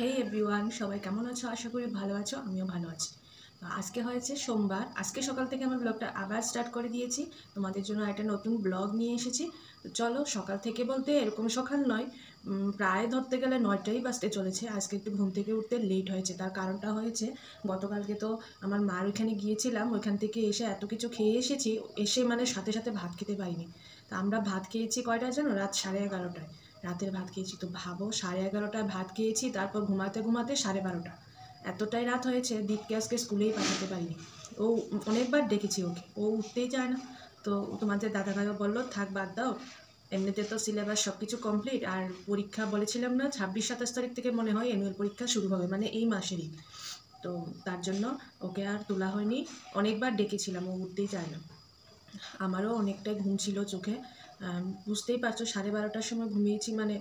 হে everyone সবাই কেমন আছো আশা করি ভালো আছো আমিও ভালো আছি তো আজকে হয়েছে সোমবার আজকে সকাল থেকে আমার ব্লগটা আবার স্টার্ট করে দিয়েছি তোমাদের জন্য একটা নতুন ব্লগ নিয়ে এসেছি তো চলো সকাল থেকে বলতে এরকম সকাল নয় প্রায় ধরতে গেলে নয়টাই বাজতে চলেছে আজকে একটু ঘুম থেকে উঠতে লেট হয়েছে তার কারণটা হয়েছে গতকালকে তো আমার মার ওইখানে গিয়েছিলাম ওইখান থেকে এসে এত কিছু খেয়ে এসেছি এসে মানে সাথে সাথে ভাত খেতে পাইনি তা আমরা ভাত খেয়েছি কয়টা জানো রাত সাড়ে এগারোটায় রাতের ভাত খেয়েছি তো ভাবো সাড়ে এগারোটায় ভাত খেয়েছি তারপর ঘুমাতে ঘুমাতে সাড়ে বারোটা এতটাই রাত হয়েছে দীপকে আজকে স্কুলেই পাঠাতে পারিনি ও অনেকবার ডেকেছি ওকে ও উঠতেই চায় না তো তোমাদের দাদা দাদা বললো থাক বাদ দাও এমনিতে তো সিলেবাস সব কিছু কমপ্লিট আর পরীক্ষা বলেছিলাম না ছাব্বিশ সাতাশ তারিখ থেকে মনে হয় অ্যানুয়াল পরীক্ষা শুরু হবে মানে এই মাসেরই তো তার জন্য ওকে আর তোলা হয়নি অনেকবার ডেকেছিলাম ও উঠতেই চায় না আমারও অনেকটাই ঘুম ছিল চোখে বুঝতেই পারছো সাড়ে বারোটার সময় ঘুমিয়েছি মানে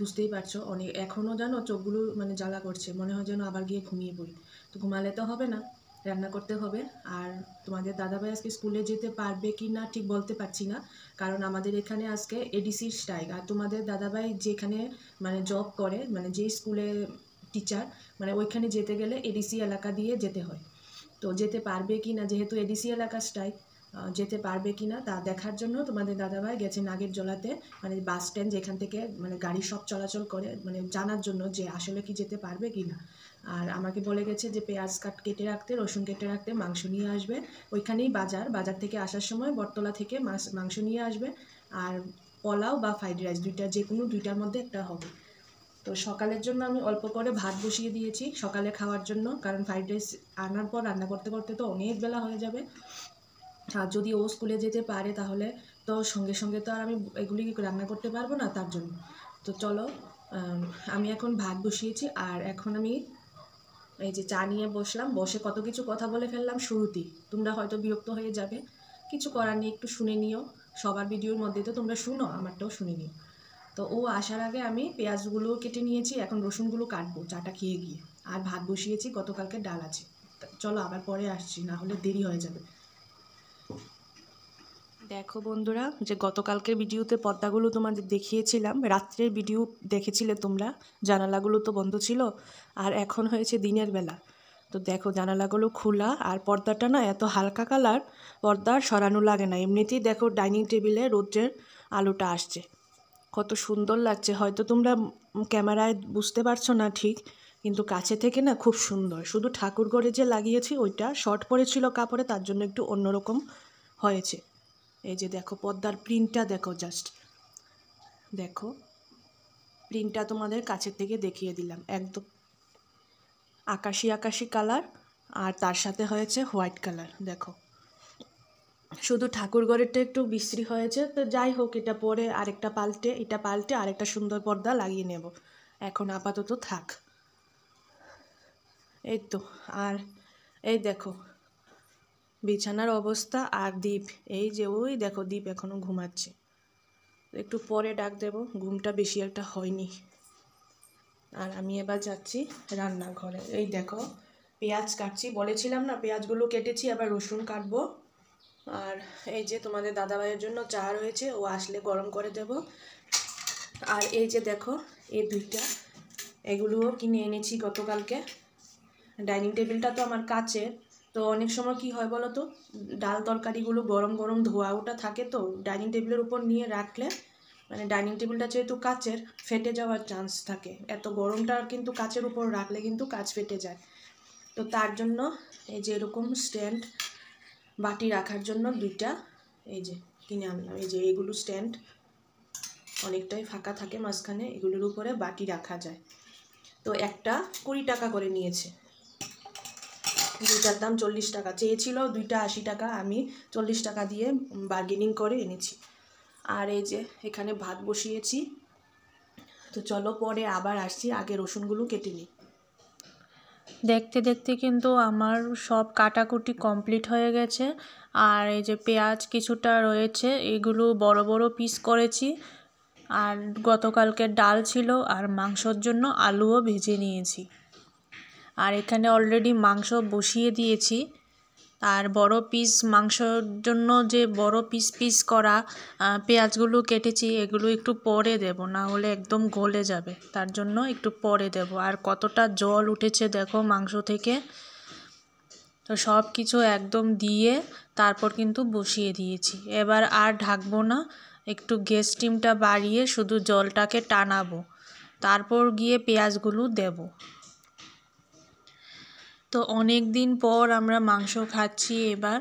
বুঝতেই পারছো অনেক এখনও যেন চোখগুলো মানে জ্বালা করছে মনে হয় যেন আবার গিয়ে ঘুমিয়ে পড়ি তো ঘুমালে তো হবে না রান্না করতে হবে আর তোমাদের দাদাভাই আজকে স্কুলে যেতে পারবে কি না ঠিক বলতে পারছি না কারণ আমাদের এখানে আজকে এডিসির স্ট্রাইক আর তোমাদের দাদাভাই যেখানে মানে জব করে মানে যেই স্কুলে টিচার মানে ওইখানে যেতে গেলে এডিসি এলাকা দিয়ে যেতে হয় তো যেতে পারবে কি না যেহেতু এডিসি এলাকা স্ট্রাইক যেতে পারবে কি না তা দেখার জন্য তোমাদের দাদাভাই গেছে নাগের জলাতে মানে বাস স্ট্যান্ড যেখান থেকে মানে গাড়ি সব চলাচল করে মানে জানার জন্য যে আসলে কি যেতে পারবে কি না আর আমাকে বলে গেছে যে পেঁয়াজ কাট কেটে রাখতে রসুন কেটে রাখতে মাংস নিয়ে আসবে ওইখানেই বাজার বাজার থেকে আসার সময় বটতলা থেকে মাংস নিয়ে আসবে আর পোলাও বা ফ্রাইড রাইস দুইটা যে কোনো দুইটার মধ্যে একটা হবে তো সকালের জন্য আমি অল্প করে ভাত বসিয়ে দিয়েছি সকালে খাওয়ার জন্য কারণ ফ্রাইড রাইস আনার পর রান্না করতে করতে তো অনেক বেলা হয়ে যাবে আর যদি ও স্কুলে যেতে পারে তাহলে তো সঙ্গে সঙ্গে তো আর আমি এগুলি রান্না করতে পারবো না তার জন্য তো চলো আমি এখন ভাত বসিয়েছি আর এখন আমি এই যে চা নিয়ে বসলাম বসে কত কিছু কথা বলে ফেললাম শুরুতেই তোমরা হয়তো বিরক্ত হয়ে যাবে কিছু করার নেই একটু শুনে নিও সবার ভিডিওর মধ্যে তো তোমরা শুনো আমারটাও শুনে নিও তো ও আসার আগে আমি পেঁয়াজগুলো কেটে নিয়েছি এখন রসুনগুলো কাটবো চাটা খেয়ে গিয়ে আর ভাত বসিয়েছি গতকালকে ডাল আছে চলো আবার পরে আসছি না হলে দেরি হয়ে যাবে দেখো বন্ধুরা যে গতকালকের ভিডিওতে পর্দাগুলো তোমাদের দেখিয়েছিলাম রাত্রের ভিডিও দেখেছিলে তোমরা জানালাগুলো তো বন্ধ ছিল আর এখন হয়েছে দিনের বেলা তো দেখো জানালাগুলো খোলা আর পর্দাটা না এত হালকা কালার পর্দা সরানো লাগে না এমনিতেই দেখো ডাইনিং টেবিলে রোদ্রের আলোটা আসছে কত সুন্দর লাগছে হয়তো তোমরা ক্যামেরায় বুঝতে পারছো না ঠিক কিন্তু কাছে থেকে না খুব সুন্দর শুধু ঠাকুরঘরে যে লাগিয়েছি ওইটা শর্ট পরেছিল কাপড়ে তার জন্য একটু অন্যরকম হয়েছে এই যে দেখো পদ্মার প্রিন্টটা দেখো জাস্ট দেখো প্রিন্টটা তোমাদের কাছের থেকে দেখিয়ে দিলাম একদম আকাশি আকাশি কালার আর তার সাথে হয়েছে হোয়াইট কালার দেখো শুধু ঠাকুরঘরেরটা একটু বিশ্রী হয়েছে তো যাই হোক এটা পরে আরেকটা পাল্টে এটা পাল্টে আরেকটা সুন্দর পর্দা লাগিয়ে নেব এখন আপাতত থাক এই তো আর এই দেখো বিছানার অবস্থা আর দ্বীপ এই যে ওই দেখো দ্বীপ এখনও ঘুমাচ্ছে একটু পরে ডাক দেব ঘুমটা বেশি একটা হয়নি আর আমি এবার যাচ্ছি রান্নাঘরে এই দেখো পেঁয়াজ কাটছি বলেছিলাম না পেঁয়াজগুলো কেটেছি আবার রসুন কাটবো আর এই যে তোমাদের দাদাভাইয়ের জন্য চা রয়েছে ও আসলে গরম করে দেব আর এই যে দেখো এই দুইটা এগুলোও কিনে এনেছি গতকালকে ডাইনিং টেবিলটা তো আমার কাছে তো অনেক সময় কি হয় বলো তো ডাল তরকারিগুলো গরম গরম ধোয়া ওটা থাকে তো ডাইনিং টেবিলের উপর নিয়ে রাখলে মানে ডাইনিং টেবিলটা যেহেতু কাচের ফেটে যাওয়ার চান্স থাকে এত গরমটা কিন্তু কাচের উপর রাখলে কিন্তু কাচ ফেটে যায় তো তার জন্য এই যে এরকম স্ট্যান্ড বাটি রাখার জন্য দুইটা এই যে কিনে আনলাম এই যে এগুলো স্ট্যান্ড অনেকটাই ফাঁকা থাকে মাঝখানে এগুলোর উপরে বাটি রাখা যায় তো একটা কুড়ি টাকা করে নিয়েছে দুইটার দাম চল্লিশ টাকা চেয়েছিল দুইটা আশি টাকা আমি চল্লিশ টাকা দিয়ে বার্গেনিং করে এনেছি আর এই যে এখানে ভাত বসিয়েছি তো চলো পরে আবার আসছি আগে রসুনগুলো কেটে নিই দেখতে দেখতে কিন্তু আমার সব কাটাকুটি কমপ্লিট হয়ে গেছে আর এই যে পেঁয়াজ কিছুটা রয়েছে এগুলো বড় বড় পিস করেছি আর গতকালকে ডাল ছিল আর মাংসর জন্য আলুও ভেজে নিয়েছি আর এখানে অলরেডি মাংস বসিয়ে দিয়েছি আর বড় পিস মাংসর জন্য যে বড় পিস পিস করা পেঁয়াজগুলো কেটেছি এগুলো একটু পরে দেব না হলে একদম গলে যাবে তার জন্য একটু পরে দেব আর কতটা জল উঠেছে দেখো মাংস থেকে তো সব কিছু একদম দিয়ে তারপর কিন্তু বসিয়ে দিয়েছি এবার আর ঢাকবো না একটু গ্যাস স্টিমটা বাড়িয়ে শুধু জলটাকে টানাবো তারপর গিয়ে পেঁয়াজগুলো দেব তো অনেক দিন পর আমরা মাংস খাচ্ছি এবার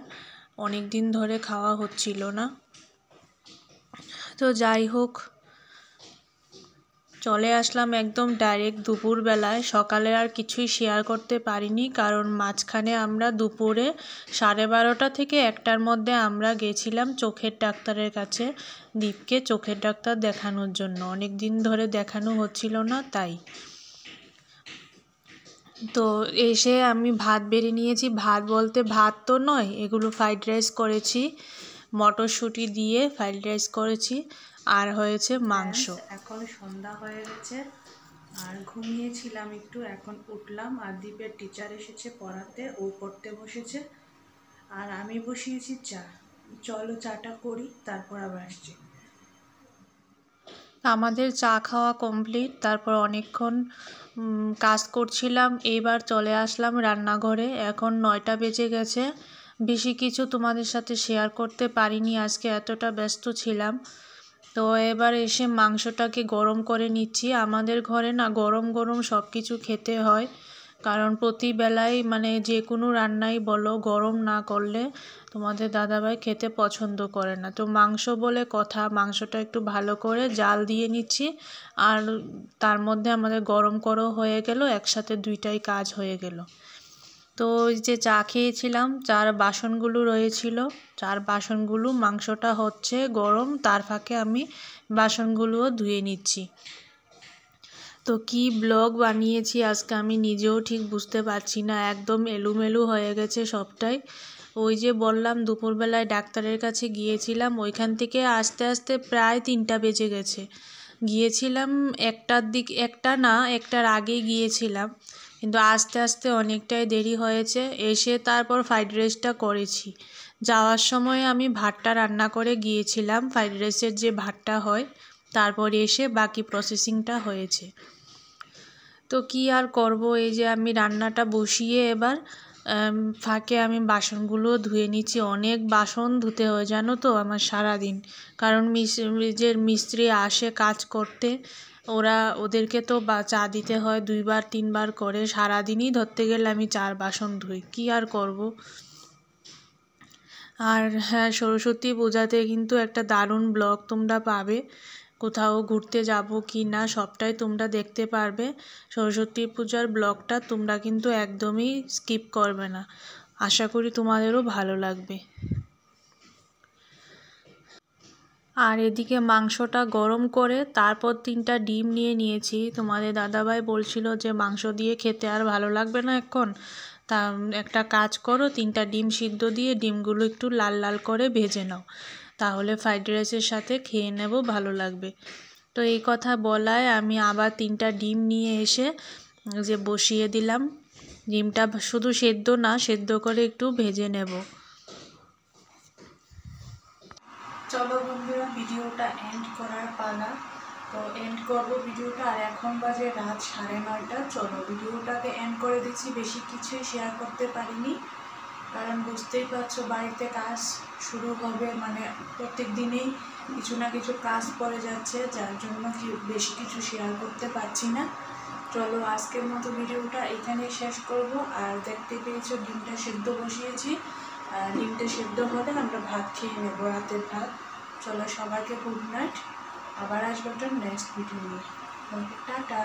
অনেক দিন ধরে খাওয়া হচ্ছিল না তো যাই হোক চলে আসলাম একদম ডাইরেক্ট দুপুরবেলায় সকালে আর কিছুই শেয়ার করতে পারিনি কারণ মাঝখানে আমরা দুপুরে সাড়ে বারোটা থেকে একটার মধ্যে আমরা গেছিলাম চোখের ডাক্তারের কাছে দীপকে চোখের ডাক্তার দেখানোর জন্য অনেক দিন ধরে দেখানো হচ্ছিল না তাই তো এসে আমি ভাত বেড়ে নিয়েছি ভাত বলতে ভাত তো নয় এগুলো ফ্রাইড রাইস করেছি মটরশুঁটি দিয়ে ফ্রাইড রাইস করেছি আর হয়েছে মাংস এখন সন্ধ্যা হয়ে গেছে আর ঘুমিয়েছিলাম একটু এখন উঠলাম আর দ্বীপের টিচার এসেছে পড়াতে ও পড়তে বসেছে আর আমি বসিয়েছি চা চলো চাটা করি তারপর আবার আসছি আমাদের চা খাওয়া কমপ্লিট তারপর অনেকক্ষণ কাজ করছিলাম এইবার চলে আসলাম রান্নাঘরে এখন নয়টা বেজে গেছে বেশি কিছু তোমাদের সাথে শেয়ার করতে পারিনি আজকে এতটা ব্যস্ত ছিলাম তো এবার এসে মাংসটাকে গরম করে নিচ্ছি আমাদের ঘরে না গরম গরম সব কিছু খেতে হয় কারণ প্রতিবেলায় মানে যে কোনো রান্নাই বলো গরম না করলে তোমাদের দাদাভাই খেতে পছন্দ করে না তো মাংস বলে কথা মাংসটা একটু ভালো করে জাল দিয়ে নিচ্ছি আর তার মধ্যে আমাদের গরম করো হয়ে গেল একসাথে দুইটাই কাজ হয়ে গেল তো যে চা খেয়েছিলাম চার বাসনগুলো রয়েছিল চার বাসনগুলো মাংসটা হচ্ছে গরম তার ফাঁকে আমি বাসনগুলোও ধুয়ে নিচ্ছি তো কি ব্লগ বানিয়েছি আজকে আমি নিজেও ঠিক বুঝতে পারছি না একদম এলুমেলু হয়ে গেছে সবটাই ওই যে বললাম দুপুরবেলায় ডাক্তারের কাছে গিয়েছিলাম ওইখান থেকে আস্তে আস্তে প্রায় তিনটা বেজে গেছে গিয়েছিলাম একটার দিক একটা না একটার আগেই গিয়েছিলাম কিন্তু আস্তে আস্তে অনেকটাই দেরি হয়েছে এসে তারপর ফ্রাইড রাইসটা করেছি যাওয়ার সময় আমি ভাতটা রান্না করে গিয়েছিলাম ফ্রাইড রাইসের যে ভাতটা হয় তারপরে এসে বাকি প্রসেসিংটা হয়েছে তো কি আর করব এই যে আমি রান্নাটা বসিয়ে এবার ফাঁকে আমি বাসনগুলো ধুয়ে নিচ্ছি অনেক বাসন ধুতে হয় জানো তো আমার সারা দিন কারণ নিজের মিস্ত্রি আসে কাজ করতে ওরা ওদেরকে তো বা চা দিতে হয় দুইবার তিনবার করে সারা দিনই ধরতে গেলে আমি চার বাসন ধুই কি আর করব আর হ্যাঁ সরস্বতী পূজাতে কিন্তু একটা দারুণ ব্লগ তোমরা পাবে কোথাও ঘুরতে যাব কি না সবটাই তোমরা দেখতে পারবে সরস্বতী পূজার ব্লগটা তোমরা কিন্তু একদমই স্কিপ করবে না আশা করি তোমাদেরও ভালো লাগবে আর এদিকে মাংসটা গরম করে তারপর তিনটা ডিম নিয়ে নিয়েছি তোমাদের দাদাভাই বলছিল যে মাংস দিয়ে খেতে আর ভালো লাগবে না এখন তা একটা কাজ করো তিনটা ডিম সিদ্ধ দিয়ে ডিমগুলো একটু লাল লাল করে ভেজে নাও তাহলে ফ্রাইড রাইসের সাথে খেয়ে নেব ভালো লাগবে তো এই কথা বলায় আমি আবার তিনটা ডিম নিয়ে এসে যে বসিয়ে দিলাম ডিমটা শুধু সেদ্ধ না সেদ্ধ করে একটু ভেজে নেব চলো বন্ধুরা ভিডিওটা এন্ড করার পালা তো এন্ড করবো ভিডিওটা আর এখন বাজে রাত সাড়ে নয়টা চলো ভিডিওটাকে এন্ড করে দিচ্ছি বেশি কিছুই শেয়ার করতে পারিনি কারণ বুঝতেই পারছো বাড়িতে কাজ শুরু হবে মানে প্রত্যেক দিনেই কিছু না কিছু কাজ পড়ে যাচ্ছে যার জন্য কি বেশি কিছু শেয়ার করতে পারছি না চলো আজকের মতো ভিডিওটা এখানেই শেষ করব আর দেখতে পেয়েছো ডিমটা সেদ্ধ বসিয়েছি আর ডিমটা সেদ্ধ হলে আমরা ভাত খেয়ে নেবো রাতের ভাত চলো সবাইকে গুড নাইট আবার আসবো নেক্সট ভিডিও নিয়ে টাটা